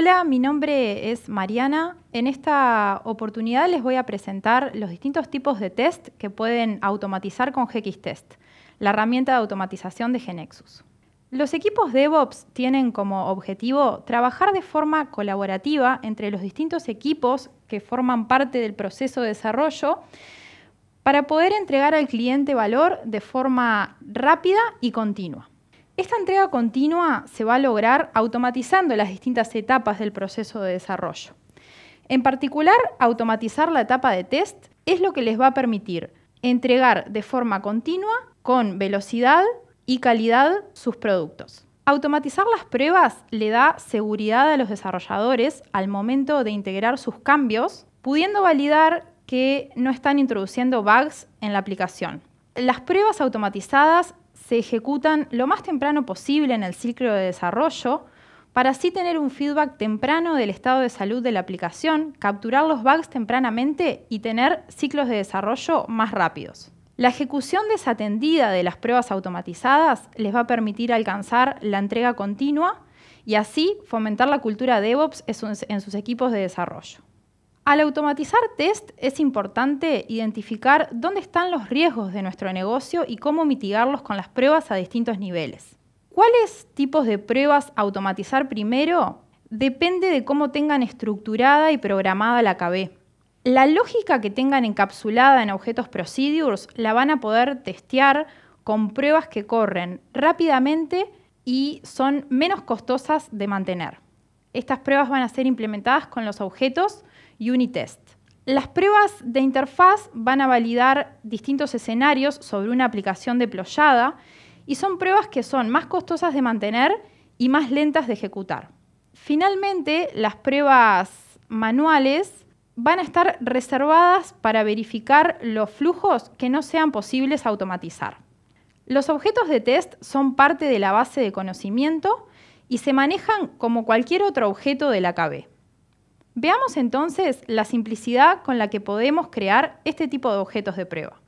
Hola, mi nombre es Mariana. En esta oportunidad les voy a presentar los distintos tipos de test que pueden automatizar con GXTest, la herramienta de automatización de Genexus. Los equipos DevOps tienen como objetivo trabajar de forma colaborativa entre los distintos equipos que forman parte del proceso de desarrollo para poder entregar al cliente valor de forma rápida y continua. Esta entrega continua se va a lograr automatizando las distintas etapas del proceso de desarrollo. En particular, automatizar la etapa de test es lo que les va a permitir entregar de forma continua, con velocidad y calidad sus productos. Automatizar las pruebas le da seguridad a los desarrolladores al momento de integrar sus cambios, pudiendo validar que no están introduciendo bugs en la aplicación. Las pruebas automatizadas se ejecutan lo más temprano posible en el ciclo de desarrollo para así tener un feedback temprano del estado de salud de la aplicación, capturar los bugs tempranamente y tener ciclos de desarrollo más rápidos. La ejecución desatendida de las pruebas automatizadas les va a permitir alcanzar la entrega continua y así fomentar la cultura DevOps en sus equipos de desarrollo. Al automatizar test es importante identificar dónde están los riesgos de nuestro negocio y cómo mitigarlos con las pruebas a distintos niveles. ¿Cuáles tipos de pruebas automatizar primero? Depende de cómo tengan estructurada y programada la KB. La lógica que tengan encapsulada en objetos procedures la van a poder testear con pruebas que corren rápidamente y son menos costosas de mantener. Estas pruebas van a ser implementadas con los objetos Unitest. Las pruebas de interfaz van a validar distintos escenarios sobre una aplicación deployada y son pruebas que son más costosas de mantener y más lentas de ejecutar. Finalmente, las pruebas manuales van a estar reservadas para verificar los flujos que no sean posibles automatizar. Los objetos de test son parte de la base de conocimiento y se manejan como cualquier otro objeto de la KB. Veamos entonces la simplicidad con la que podemos crear este tipo de objetos de prueba.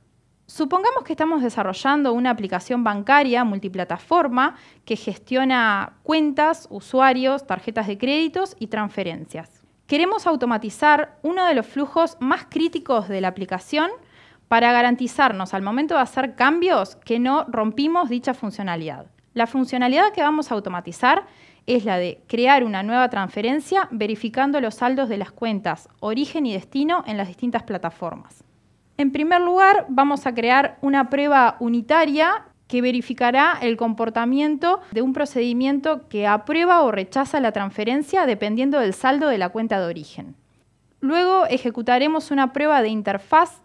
Supongamos que estamos desarrollando una aplicación bancaria multiplataforma que gestiona cuentas, usuarios, tarjetas de créditos y transferencias. Queremos automatizar uno de los flujos más críticos de la aplicación para garantizarnos al momento de hacer cambios que no rompimos dicha funcionalidad. La funcionalidad que vamos a automatizar es la de crear una nueva transferencia verificando los saldos de las cuentas, origen y destino en las distintas plataformas. En primer lugar, vamos a crear una prueba unitaria que verificará el comportamiento de un procedimiento que aprueba o rechaza la transferencia dependiendo del saldo de la cuenta de origen. Luego ejecutaremos una prueba de interfaz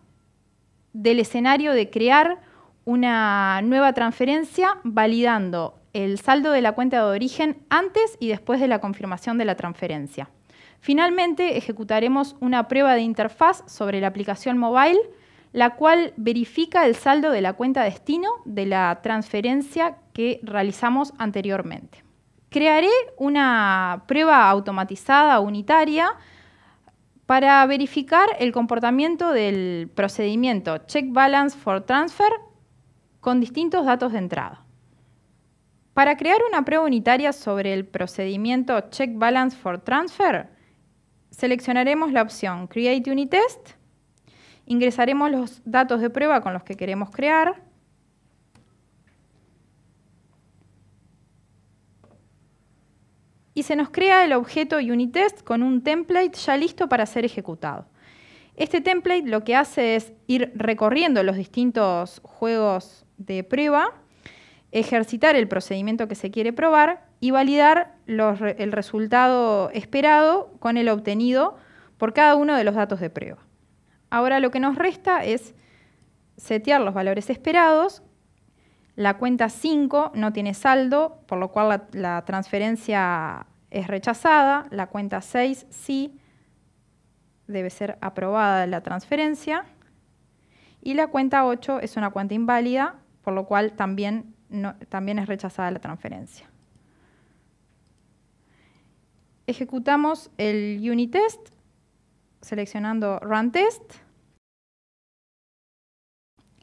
del escenario de crear una nueva transferencia validando el saldo de la cuenta de origen antes y después de la confirmación de la transferencia. Finalmente, ejecutaremos una prueba de interfaz sobre la aplicación mobile, la cual verifica el saldo de la cuenta destino de la transferencia que realizamos anteriormente. Crearé una prueba automatizada unitaria para verificar el comportamiento del procedimiento Check Balance for Transfer con distintos datos de entrada. Para crear una prueba unitaria sobre el procedimiento Check Balance for Transfer, seleccionaremos la opción Create Unit Test, ingresaremos los datos de prueba con los que queremos crear, y se nos crea el objeto Unitest con un template ya listo para ser ejecutado. Este template lo que hace es ir recorriendo los distintos juegos de prueba ejercitar el procedimiento que se quiere probar y validar el resultado esperado con el obtenido por cada uno de los datos de prueba. Ahora lo que nos resta es setear los valores esperados. La cuenta 5 no tiene saldo, por lo cual la, la transferencia es rechazada. La cuenta 6 sí, debe ser aprobada la transferencia. Y la cuenta 8 es una cuenta inválida, por lo cual también también es rechazada la transferencia. Ejecutamos el unitest seleccionando run test.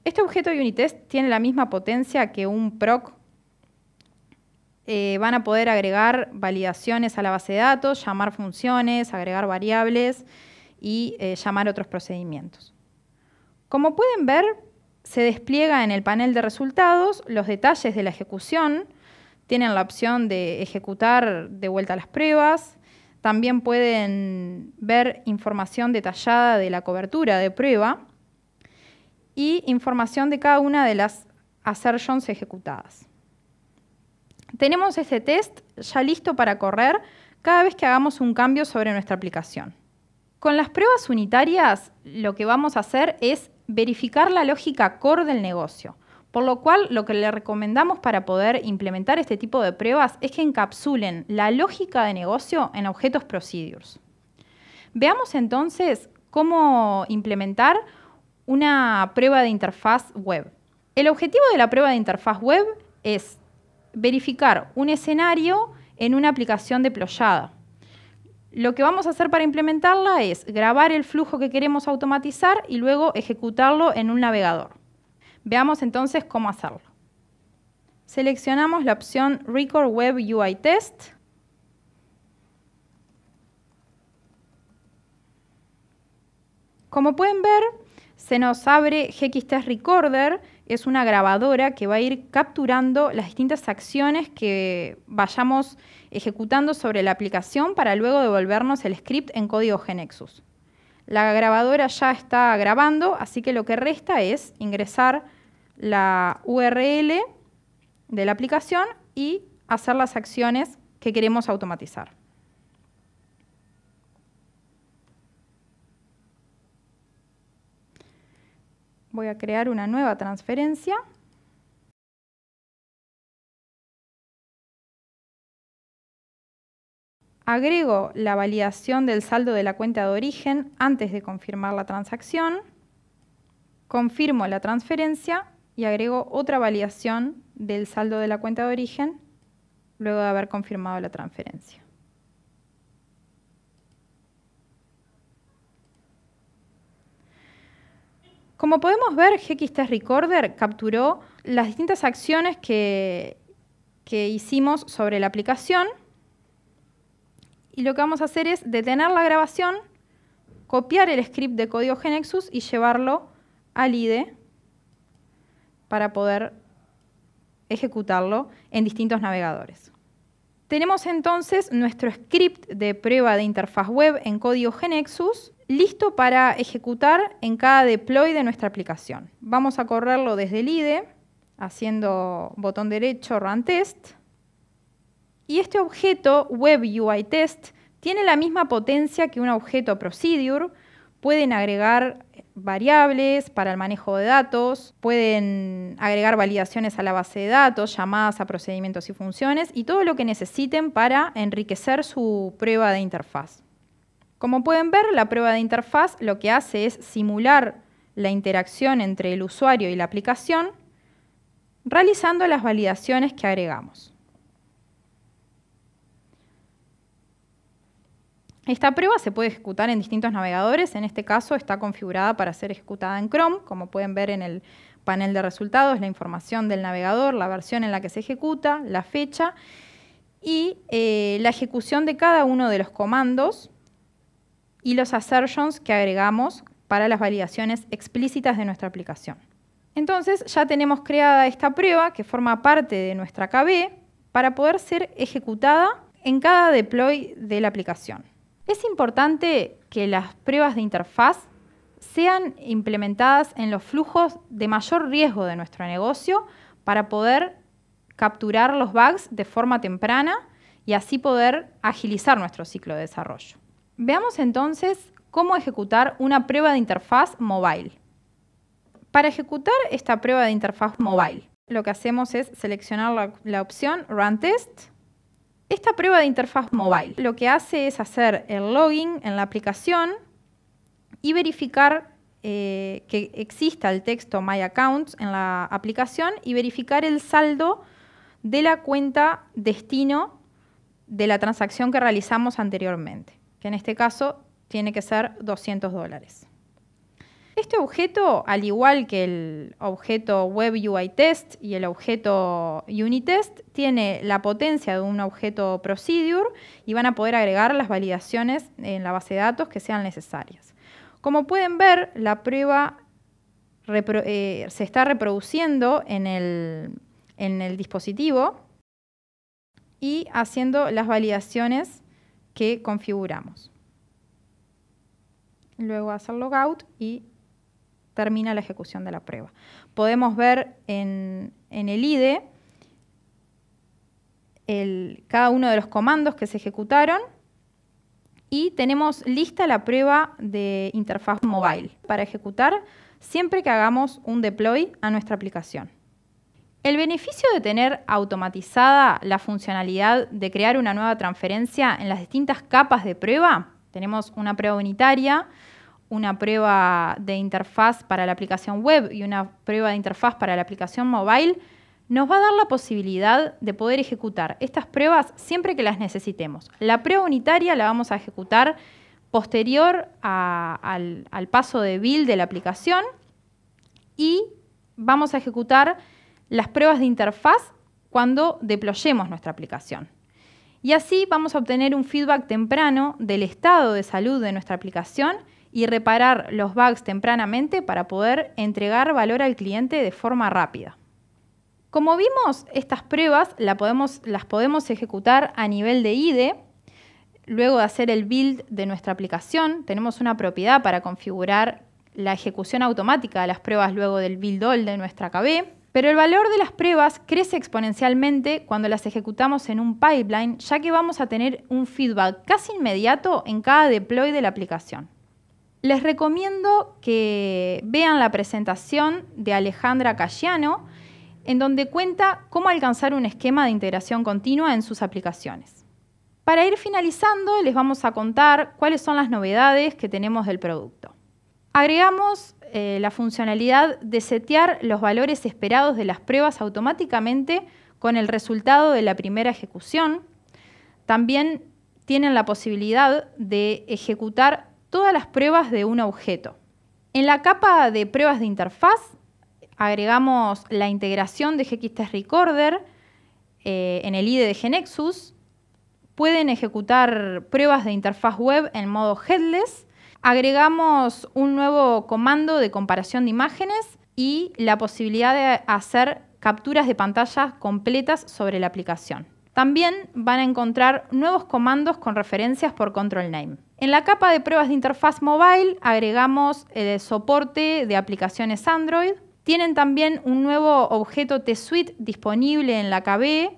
Este objeto unit test tiene la misma potencia que un proc. Eh, van a poder agregar validaciones a la base de datos, llamar funciones, agregar variables y eh, llamar otros procedimientos. Como pueden ver, se despliega en el panel de resultados los detalles de la ejecución. Tienen la opción de ejecutar de vuelta las pruebas. También pueden ver información detallada de la cobertura de prueba y información de cada una de las assertions ejecutadas. Tenemos este test ya listo para correr cada vez que hagamos un cambio sobre nuestra aplicación. Con las pruebas unitarias, lo que vamos a hacer es verificar la lógica core del negocio. Por lo cual, lo que le recomendamos para poder implementar este tipo de pruebas es que encapsulen la lógica de negocio en objetos procedures. Veamos entonces cómo implementar una prueba de interfaz web. El objetivo de la prueba de interfaz web es verificar un escenario en una aplicación deployada. Lo que vamos a hacer para implementarla es grabar el flujo que queremos automatizar y luego ejecutarlo en un navegador. Veamos entonces cómo hacerlo. Seleccionamos la opción Record Web UI Test. Como pueden ver, se nos abre GXTest Recorder, es una grabadora que va a ir capturando las distintas acciones que vayamos ejecutando sobre la aplicación para luego devolvernos el script en código Genexus. La grabadora ya está grabando, así que lo que resta es ingresar la URL de la aplicación y hacer las acciones que queremos automatizar. Voy a crear una nueva transferencia. Agrego la validación del saldo de la cuenta de origen antes de confirmar la transacción. Confirmo la transferencia y agrego otra validación del saldo de la cuenta de origen luego de haber confirmado la transferencia. Como podemos ver, GXT Recorder capturó las distintas acciones que, que hicimos sobre la aplicación y lo que vamos a hacer es detener la grabación, copiar el script de código Genexus y llevarlo al IDE para poder ejecutarlo en distintos navegadores. Tenemos entonces nuestro script de prueba de interfaz web en código Genexus listo para ejecutar en cada deploy de nuestra aplicación. Vamos a correrlo desde el IDE, haciendo botón derecho Run Test. Y este objeto Web UI Test tiene la misma potencia que un objeto Procedure. Pueden agregar variables para el manejo de datos, pueden agregar validaciones a la base de datos, llamadas a procedimientos y funciones y todo lo que necesiten para enriquecer su prueba de interfaz. Como pueden ver, la prueba de interfaz lo que hace es simular la interacción entre el usuario y la aplicación realizando las validaciones que agregamos. Esta prueba se puede ejecutar en distintos navegadores, en este caso está configurada para ser ejecutada en Chrome, como pueden ver en el panel de resultados, la información del navegador, la versión en la que se ejecuta, la fecha y eh, la ejecución de cada uno de los comandos y los assertions que agregamos para las validaciones explícitas de nuestra aplicación. Entonces ya tenemos creada esta prueba que forma parte de nuestra KB para poder ser ejecutada en cada deploy de la aplicación. Es importante que las pruebas de interfaz sean implementadas en los flujos de mayor riesgo de nuestro negocio para poder capturar los bugs de forma temprana y así poder agilizar nuestro ciclo de desarrollo. Veamos entonces cómo ejecutar una prueba de interfaz mobile. Para ejecutar esta prueba de interfaz mobile, lo que hacemos es seleccionar la, opción Run Test. Esta prueba de interfaz mobile lo que hace es hacer el login en la aplicación y verificar eh, que exista el texto My Accounts en la aplicación y verificar el saldo de la cuenta destino de la transacción que realizamos anteriormente que en este caso tiene que ser 200 dólares. Este objeto, al igual que el objeto Web UI Test y el objeto unit test, tiene la potencia de un objeto Procedure y van a poder agregar las validaciones en la base de datos que sean necesarias. Como pueden ver, la prueba eh, se está reproduciendo en el, en el dispositivo y haciendo las validaciones que configuramos. Luego hace logout y termina la ejecución de la prueba. Podemos ver en, el IDE cada uno de los comandos que se ejecutaron y tenemos lista la prueba de interfaz mobile para ejecutar siempre que hagamos un deploy a nuestra aplicación. El beneficio de tener automatizada la funcionalidad de crear una nueva transferencia en las distintas capas de prueba, tenemos una prueba unitaria, una prueba de interfaz para la aplicación web y una prueba de interfaz para la aplicación mobile, nos va a dar la posibilidad de poder ejecutar estas pruebas siempre que las necesitemos. La prueba unitaria la vamos a ejecutar posterior al, al paso de build de la aplicación y vamos a ejecutar las pruebas de interfaz cuando deployemos nuestra aplicación. Y así vamos a obtener un feedback temprano del estado de salud de nuestra aplicación y reparar los bugs tempranamente para poder entregar valor al cliente de forma rápida. Como vimos, estas pruebas las podemos ejecutar a nivel de IDE. Luego de hacer el build de nuestra aplicación, tenemos una propiedad para configurar la ejecución automática de las pruebas luego del build all de nuestra KB. Pero el valor de las pruebas crece exponencialmente cuando las ejecutamos en un pipeline, ya que vamos a tener un feedback casi inmediato en cada deploy de la aplicación. Les recomiendo que vean la presentación de Alejandra Cayano, en donde cuenta cómo alcanzar un esquema de integración continua en sus aplicaciones. Para ir finalizando, les vamos a contar cuáles son las novedades que tenemos del producto. Agregamos eh, la funcionalidad de setear los valores esperados de las pruebas automáticamente con el resultado de la primera ejecución. También tienen la posibilidad de ejecutar todas las pruebas de un objeto. En la capa de pruebas de interfaz agregamos la integración de Test Recorder eh, en el IDE de Genexus. Pueden ejecutar pruebas de interfaz web en modo headless Agregamos un nuevo comando de comparación de imágenes y la posibilidad de hacer capturas de pantallas completas sobre la aplicación. También van a encontrar nuevos comandos con referencias por control name. En la capa de pruebas de interfaz mobile agregamos el eh, soporte de aplicaciones Android. Tienen también un nuevo objeto T-Suite disponible en la KB,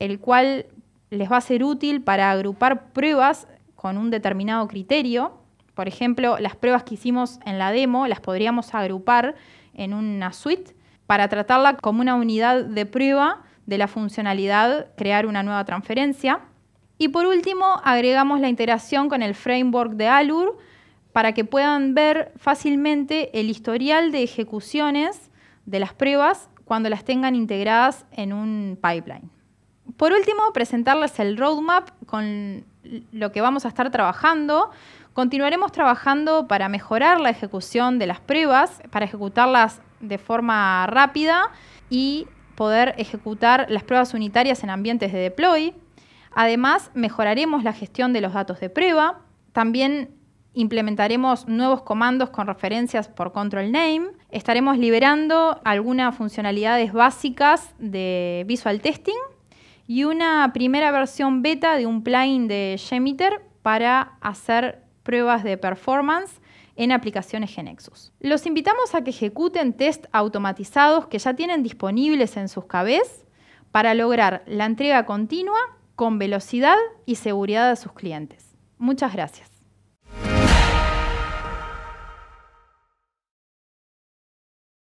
el cual les va a ser útil para agrupar pruebas con un determinado criterio. Por ejemplo, las pruebas que hicimos en la demo las podríamos agrupar en una suite para tratarla como una unidad de prueba de la funcionalidad crear una nueva transferencia. Y por último, agregamos la integración con el framework de Alur para que puedan ver fácilmente el historial de ejecuciones de las pruebas cuando las tengan integradas en un pipeline. Por último, presentarles el roadmap con lo que vamos a estar trabajando Continuaremos trabajando para mejorar la ejecución de las pruebas, para ejecutarlas de forma rápida y poder ejecutar las pruebas unitarias en ambientes de deploy. Además, mejoraremos la gestión de los datos de prueba. También implementaremos nuevos comandos con referencias por control name. Estaremos liberando algunas funcionalidades básicas de Visual Testing y una primera versión beta de un plugin de Jmeter para hacer pruebas de performance en aplicaciones Genexus. Los invitamos a que ejecuten test automatizados que ya tienen disponibles en sus cabezas para lograr la entrega continua con velocidad y seguridad de sus clientes. Muchas gracias.